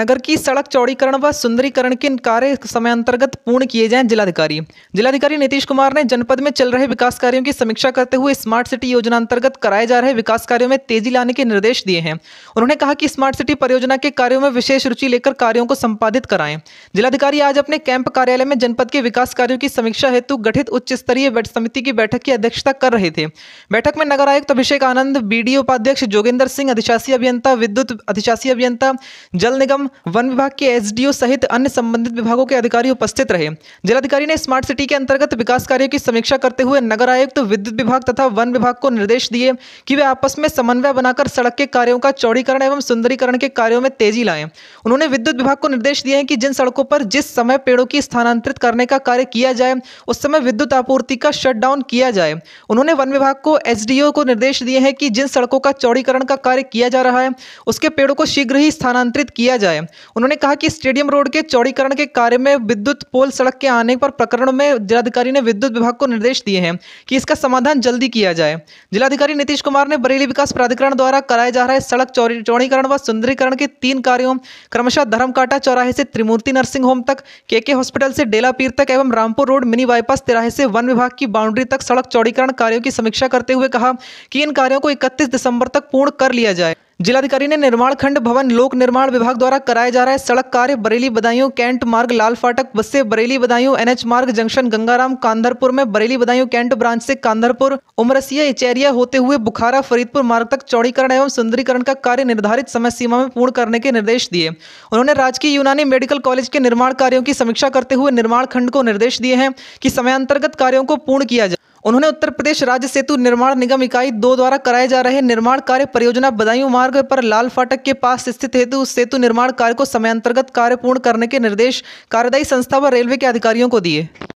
नगर की सड़क चौड़ीकरण व सुंदरीकरण के कार्य समय अंतर्गत पूर्ण किए जाएं जिलाधिकारी जिलाधिकारी नीतीश कुमार ने जनपद में चल रहे विकास कार्यों की समीक्षा करते हुए स्मार्ट सिटी योजना अंतर्गत कराए जा रहे विकास कार्यों में तेजी लाने के निर्देश दिए हैं उन्होंने कहा कि स्मार्ट सिटी परियोजना के कार्यो में विशेष रुचि लेकर कार्यो को संपादित कराएं जिलाधिकारी आज अपने कैंप कार्यालय में जनपद के विकास कार्यो की समीक्षा हेतु गठित उच्च स्तरीय समिति की बैठक की अध्यक्षता कर रहे थे बैठक में नगर आयुक्त अभिषेक आनंद बीडीओ उपाध्यक्ष जोगेंद्र सिंह अधिशासी अभियंता विद्युत अधिशासी अभियंता जल निगम वन विभाग के एसडीओ सहित अन्य संबंधित विभागों के अधिकारी उपस्थित रहे जिलाधिकारी ने स्मार्ट सिटी के अंतर्गत विकास कार्यों की समीक्षा करते हुए नगर आयुक्त तो विद्युत विभाग तथा वन विभाग को निर्देश दिए कि वे आपस में समन्वय बनाकर सड़क के कार्यों का चौड़ीकरण एवं सुंदरीकरण के कार्यों में तेजी लाएं उन्होंने विद्युत विभाग को निर्देश दिए हैं कि जिन सड़कों पर जिस समय पेड़ों की स्थानांतरित करने का कार्य किया जाए उस समय विद्युत आपूर्ति का शट किया जाए उन्होंने वन विभाग को एसडीओ को निर्देश दिए हैं कि जिन सड़कों का चौड़ीकरण का कार्य किया जा रहा है उसके पेड़ों को शीघ्र ही स्थानांतरित किया जाए है उन्होंने कहा कि स्टेडियम रोड के चौड़ीकरण के कार्य में विद्युत पोल सड़क के आने पर प्रकरण में जिलाधिकारी ने विद्युत विभाग को निर्देश दिए हैं कि इसका समाधान जल्दी किया जाए जिलाधिकारी नीतीश कुमार ने बरेली विकास प्राधिकरण द्वारा कराए जा रहे सड़क चौड़ीकरण व सुंदरीकरण के तीन कार्यों क्रमशः धर्मकाटा चौराहे से त्रिमूर्ति नर्सिंग होम तक केके हॉस्पिटल से डेला पीर तक एवं रामपुर रोड मिनी बाईपास तिराहे से वन विभाग की बाउंड्री तक सड़क चौड़ीकरण कार्यों की समीक्षा करते हुए कहा कि इन कार्यों को 31 दिसंबर तक पूर्ण कर लिया जाए जिलाधिकारी ने निर्माण खंड भवन लोक निर्माण विभाग द्वारा कराया जा रहा है सड़क कार्य बरेली बदायूं कैंट मार्ग लाल फाटक बस से बरेली बदायूं एनएच मार्ग जंक्शन गंगाराम कांधरपुर में बरेली बदायूं कैंट ब्रांच से कांधरपुर उमरसिया इचेरिया होते हुए बुखारा फरीदपुर मार्ग तक चौड़ीकरण एवं सुंदरीकरण का कार्य निर्धारित समय सीमा में पूर्ण करने के निर्देश दिए उन्होंने राजकीय यूनानी मेडिकल कॉलेज के निर्माण कार्यो की समीक्षा करते हुए निर्माण खंड को निर्देश दिए हैं कि समयांतर्गत कार्यो को पूर्ण किया जाए उन्होंने उत्तर प्रदेश राज्य सेतु निर्माण निगम इकाई दो द्वारा कराए जा रहे निर्माण कार्य परियोजना बदायूं मार्ग पर लाल फाटक के पास स्थित हेतु सेतु निर्माण कार्य को समयांतर्गत कार्य पूर्ण करने के निर्देश कार्यदायी संस्था व रेलवे के अधिकारियों को दिए